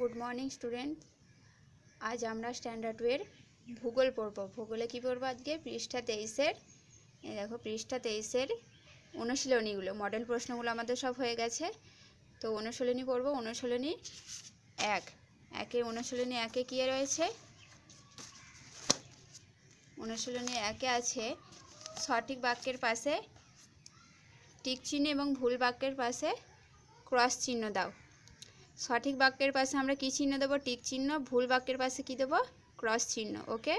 good morning student আজ আমরা standard ওয়ের ভূগোল পড়ব ভূগোলে কী পড়বো আজকে পৃষ্ঠা তেইশের দেখো পৃষ্ঠা তেইশের অনুশীলনীগুলো মডেল প্রশ্নগুলো আমাদের সব হয়ে গেছে তো অনুশীলনী পড়ব অনুশীলনী এক একে অনুশীলনী একে কী রয়েছে অনুশীলনী একে আছে সঠিক বাক্যের পাশে টিক চিহ্ন এবং ভুল বাক্যের পাশে ক্রস চিহ্ন দাও সঠিক বাক্যের পাশে আমরা কি চিহ্ন দেবো টিক চিহ্ন ভুল বাক্যের পাশে কী দেবো ক্রস চিহ্ন ওকে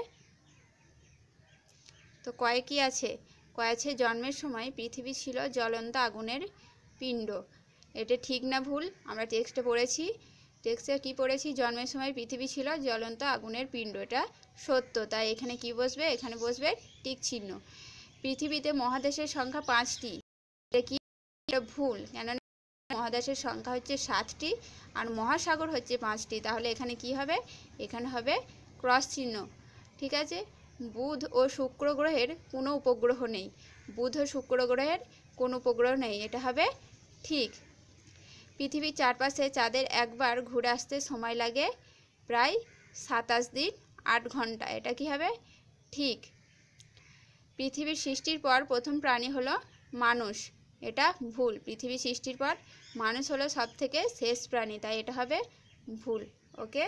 তো কয়ে কি আছে কয়ে আছে জন্মের সময় পৃথিবী ছিল জ্বলন্ত আগুনের পিণ্ড এটা ঠিক না ভুল আমরা টেক্সটে পড়েছি টেক্সটে কি পড়েছি জন্মের সময় পৃথিবী ছিল জ্বলন্ত আগুনের পিণ্ড এটা সত্য তাই এখানে কি বসবে এখানে বসবে টিক চিহ্ন পৃথিবীতে মহাদেশের সংখ্যা পাঁচটি এটা কি ভুল কেন মহাদেশের সংখ্যা হচ্ছে সাতটি আর মহাসাগর হচ্ছে পাঁচটি তাহলে এখানে কি হবে এখানে হবে ক্রস চিহ্ন ঠিক আছে বুধ ও শুক্র গ্রহের কোনো উপগ্রহ নেই বুধ ও শুক্র গ্রহের কোনো উপগ্রহ নেই এটা হবে ঠিক পৃথিবীর চারপাশে চাঁদের একবার ঘুরে আসতে সময় লাগে প্রায় সাতাশ দিন আট ঘন্টা এটা কি হবে ঠিক পৃথিবীর সৃষ্টির পর প্রথম প্রাণী হলো মানুষ এটা ভুল পৃথিবী সৃষ্টির পর মানুষ হলো সব থেকে শেষ প্রাণী তাই এটা হবে ভুল ওকে